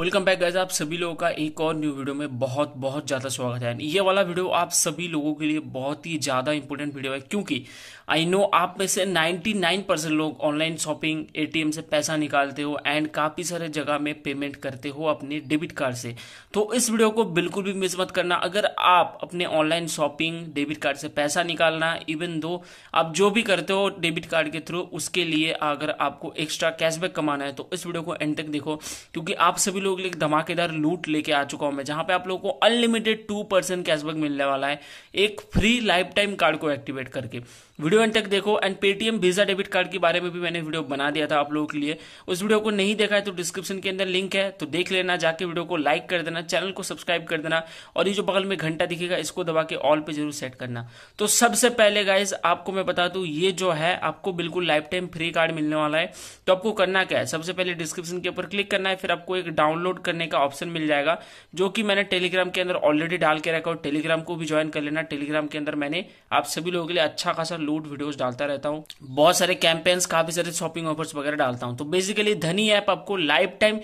welcome back guys आप सभी लोगों का एक और न्यू वीडियो में बहुत बहुत ज़्यादा स्वागत है ये वाला वीडियो आप सभी लोगों के लिए बहुत ही ज़्यादा इंपॉर्टेंट वीडियो है क्योंकि आई नो आप में से 99 परसेंट लोग ऑनलाइन शॉपिंग एटीएम से पैसा निकालते हो एंड काफ़ी सारे जगह में पेमेंट करते हो अपने डेबिट कार्ड से तो इस वीडियो को बिल्कुल भी मिस मत करना अगर आप अपने ऑनलाइन शॉपिंग डेबिट कार्ड से पैसा निकालना इवन दो आप जो भी करते हो डेबिट कार्ड के थ्रू उसके लिए अगर आपको एक्स्ट्रा कैशबैक कमाना है तो इस वीडियो को एंड तक देखो क्योंकि आप सभी लोग लोग लिए धमाकेदार लूट लेके आ चुका हूं मैं जहां पे आप लोगों को अनलिमिटेड टू परसेंट कैशबैक मिलने वाला है एक फ्री लाइफ टाइम कार्ड को एक्टिवेट करके वीडियो एंड तक देखो and Paytm Visa debit card के बारे में भी मैंने वीडियो बना दिया था आप लोगों के लिए उस वीडियो को नहीं देखा है तो डिस्क्रिप्शन के अंदर लिंक है तो देख लेना जाके वीडियो को लाइक कर देना चैनल को सब्सक्राइब कर देना और ये जो बगल में घंटा दिखेगा इसको दबा के ऑल पे जरूर सेट करना तो सबसे पहले गाइज आपको मैं बता दू ये जो है आपको बिल्कुल लाइफ टाइम फ्री कार्ड मिलने वाला है तो आपको करना क्या है सबसे पहले डिस्क्रिप्शन के ऊपर क्लिक करना है फिर आपको एक डाउनलोड करने का ऑप्शन मिल जाएगा जो कि मैंने टेलीग्राम के अंदर ऑलरेडी डाल के रखा और टेलीग्राम को भी ज्वाइन कर लेना टेलीग्राम के अंदर मैंने आप सभी लोगों के लिए अच्छा खासा लूट वीडियोस डालता रहता हूँ बहुत सारे कैंपेन्स काफी सारे शॉपिंग ऑफर्स वगैरह डालता हूँ तो बेसिकली धनी ऐप आपको लाइफ टाइम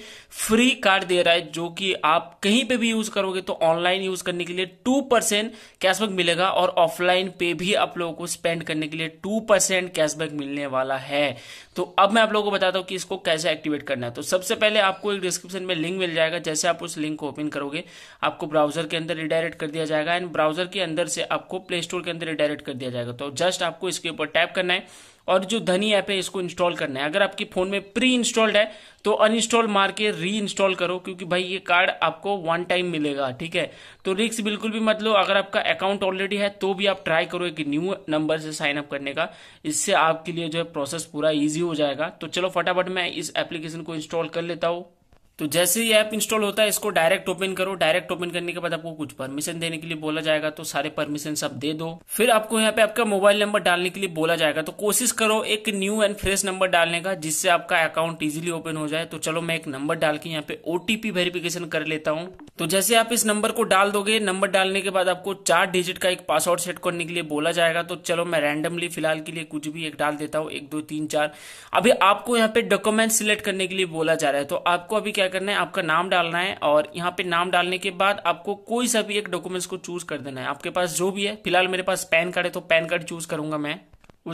फ्री कार्ड दे रहा है जो कि आप कहीं पे भी यूज करोगे तो ऑनलाइन यूज करने के लिए टू परसेंट कैशबैक मिलेगा और ऑफलाइन पे भी आप लोगों को स्पेंड करने के लिए टू परसेंट कैशबैक मिलने वाला है तो अब मैं आप लोगों को बताता हूँ कि इसको कैसे एक्टिवेट करना है तो सबसे पहले आपको एक डिस्क्रिप्शन में लिंक मिल जाएगा जैसे आप उस लिंक को ओपन करोगे आपको ब्राउजर के अंदर रिडायरेक्ट कर दिया जाएगा एंड ब्राउजर के अंदर से आपको प्ले स्टोर के अंदर रिडायरेक्ट कर दिया जाएगा तो जस्ट आप आपको इसके ऊपर टैप करना है और जो धनी ऐप है इसको इंस्टॉल करना है अगर आपके फोन में प्री इंस्टॉल्ड है तो अनइंस्टॉल मार के री इंस्टॉल करो क्योंकि भाई ये कार्ड आपको वन टाइम मिलेगा ठीक है तो रिक्स बिल्कुल भी मत लो अगर आपका अकाउंट ऑलरेडी है तो भी आप ट्राई करो एक न्यू नंबर से साइन अप करने का इससे आपके लिए जो है प्रोसेस पूरा ईजी हो जाएगा तो चलो फटाफट मैं इस एप्लीकेशन को इंस्टॉल कर लेता हूँ तो जैसे ही ऐप इंस्टॉल होता है इसको डायरेक्ट ओपन करो डायरेक्ट ओपन करने के बाद आपको कुछ परमिशन देने के लिए बोला जाएगा तो सारे परमिशन आप दे दो फिर आपको यहाँ पे आपका मोबाइल नंबर डालने के लिए बोला जाएगा तो कोशिश करो एक न्यू एंड फ्रेश नंबर डालने का जिससे आपका अकाउंट इजिली ओपन हो जाए तो चलो मैं एक नंबर डाल के यहाँ पे ओटीपी वेरिफिकेशन कर लेता हूँ तो जैसे आप इस नंबर को डाल दोगे नंबर डालने के बाद आपको चार डिजिट का एक पासवर्ड सेट करने के लिए बोला जाएगा तो चलो मैं रैंडमली फिलहाल के लिए कुछ भी एक डाल देता हूँ एक दो तीन चार अभी आपको यहाँ पे डॉक्यूमेंट सिलेक्ट करने के लिए बोला जा रहा है तो आपको अभी क्या क्या करना है आपका नाम डालना है और यहाँ पे नाम डालने के बाद आपको कोई सा भी एक डॉक्यूमेंट्स को चूज कर देना है आपके पास जो भी है फिलहाल मेरे पास पैन कार्ड है तो पैन कार्ड चूज करूंगा मैं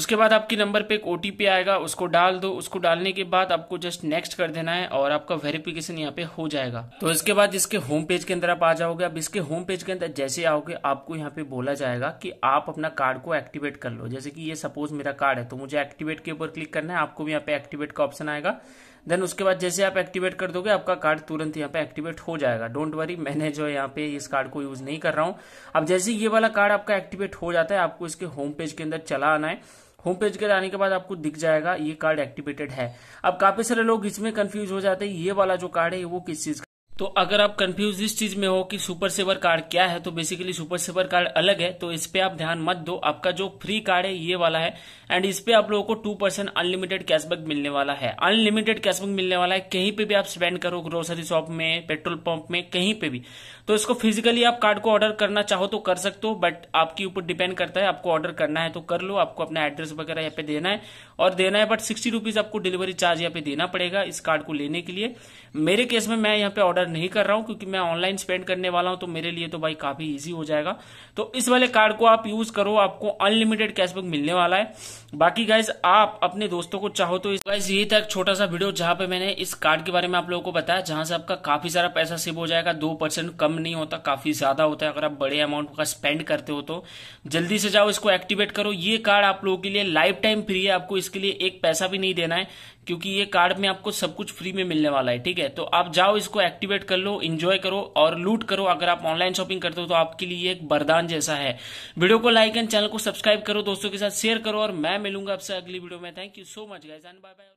उसके बाद आपके नंबर पे एक ओ आएगा उसको डाल दो उसको डालने के बाद आपको जस्ट नेक्स्ट कर देना है और आपका वेरिफिकेशन यहाँ पे हो जाएगा तो इसके बाद इसके होम पेज के अंदर आप आ जाओगे अब इसके होम पेज के अंदर जैसे आओगे आपको यहाँ पे बोला जाएगा कि आप अपना कार्ड को एक्टिवेट कर लो जैसे कि ये सपोज मेरा कार्ड है तो मुझे एक्टिवेट के ऊपर क्लिक करना है आपको भी यहाँ पे एक्टिवेट का ऑप्शन आएगा देन उसके बाद जैसे आप एक्टिवेट कर दोगे आपका कार्ड तुरंत यहाँ पे एक्टिवेट हो जाएगा डोंट वरी मैंने जो यहाँ पे इस कार्ड को यूज नहीं कर रहा हूं अब जैसे ये वाला कार्ड आपका एक्टिवेट हो जाता है आपको इसके होम पेज के अंदर चला आना है होम पेज के आने के बाद आपको दिख जाएगा ये कार्ड एक्टिवेटेड है अब काफी सारे लोग इसमें कंफ्यूज हो जाते हैं ये वाला जो कार्ड है वो किस चीज तो अगर आप कंफ्यूज इस चीज में हो कि सुपर सेवर कार्ड क्या है तो बेसिकली सुपर सेवर कार्ड अलग है तो इस पे आप ध्यान मत दो आपका जो फ्री कार्ड है ये वाला है एंड इस पे आप लोगों को टू परसेंट अनलिमिटेड कैशबैक मिलने वाला है अनलिमिटेड कैशबैक मिलने वाला है कहीं पे भी आप स्पेंड करो ग्रोसरी शॉप में पेट्रोल पंप में कहीं पे भी तो इसको फिजिकली आप कार्ड को ऑर्डर करना चाहो तो कर सकते हो बट आपके ऊपर डिपेंड करता है आपको ऑर्डर करना है तो कर लो आपको अपना एड्रेस वगैरह यहाँ पे देना है और देना है बट सिक्सटी रुपीज आपको डिलीवरी चार्ज यहाँ पे देना पड़ेगा इस कार्ड को लेने के लिए मेरे केस में मैं यहाँ पे ऑर्डर नहीं कर रहा हूं क्योंकि मैं ऑनलाइन स्पेंड करने वाला हूं तो मेरे लिए तो भाई काफी इजी हो जाएगा तो इस वाले कार्ड को आप यूज करो आपको अनलिमिटेड कैशबैक मिलने वाला है बाकी गाइज आप अपने दोस्तों को चाहो तो गाइज ये था एक छोटा सा वीडियो जहां पे मैंने इस कार्ड के बारे में आप लोगों को बताया जहां से आपका काफी सारा पैसा सेव हो जाएगा दो परसेंट कम नहीं होता काफी ज्यादा होता है अगर आप बड़े अमाउंट का स्पेंड करते हो तो जल्दी से जाओ इसको एक्टिवेट करो ये कार्ड आप लोगों के लिए लाइफ टाइम फ्री है आपको इसके लिए एक पैसा भी नहीं देना है क्योंकि ये कार्ड में आपको सब कुछ फ्री में मिलने वाला है ठीक है तो आप जाओ इसको एक्टिवेट मोटिवेट कर लो इंजॉय करो और लूट करो अगर आप ऑनलाइन शॉपिंग करते हो तो आपके लिए एक बरदान जैसा है वीडियो को लाइक एंड चैनल को सब्सक्राइब करो दोस्तों के साथ शेयर करो और मैं मिलूंगा आपसे अगली वीडियो में thank you so much guy bye bye